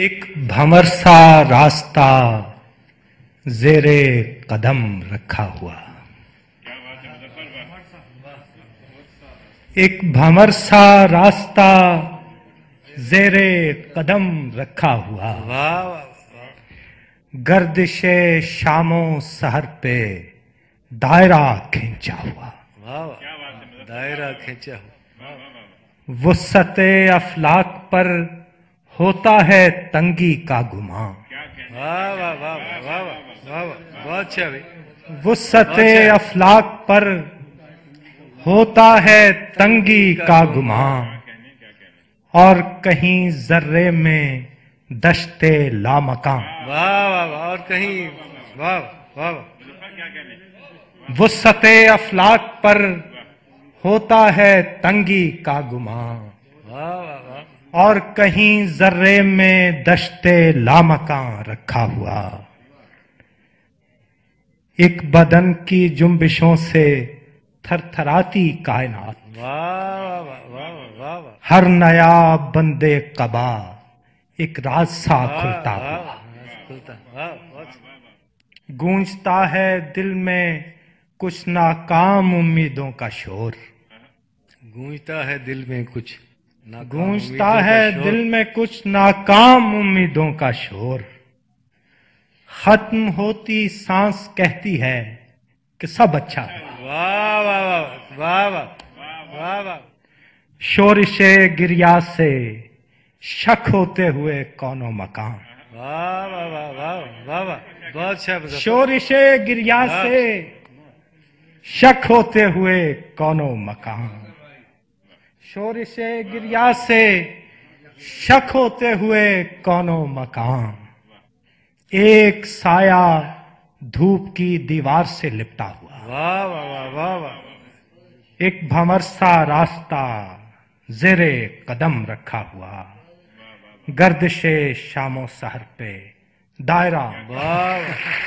एक भंवर सा रास्ता जेरे कदम रखा हुआ एक भंवर सा रास्ता जेरे कदम रखा हुआ गर्दिश शामो सहर पे दायरा खींचा हुआ दायरा खींचा हुआ वसत अफलाक पर होता है तंगी का गुमा वाह अच्छा अच्छा। अफलाक पर होता है तंगी का गुमा और कहीं जर्रे में दशते लामका और कहीं वाह अफलाक पर होता है तंगी का गुमा वाह और कहीं जर्रे में दशते लामका रखा हुआ एक बदन की जुम्बिशों से थरथराती कायनात हर नया बंदे कबा एक राज खुलता हुआ गूंजता है दिल में कुछ नाकाम उम्मीदों का शोर गूंजता है दिल में कुछ गूंजता है दिल में कुछ नाकाम उम्मीदों का शोर खत्म होती सांस कहती है कि सब अच्छा है शोर से गिरिया से शक होते हुए कौनो मकाम अच्छा शोर से गिरिया हाँ। से शक होते हुए कौनो मकाम शोर से गिरिया से शक होते हुए कौनो मकान एक साया धूप की दीवार से लिपटा हुआ वाह वाह वाह वाह वाह एक भमरसा रास्ता जेरे कदम रखा हुआ गर्द से शामो सहर पे दायरा वाह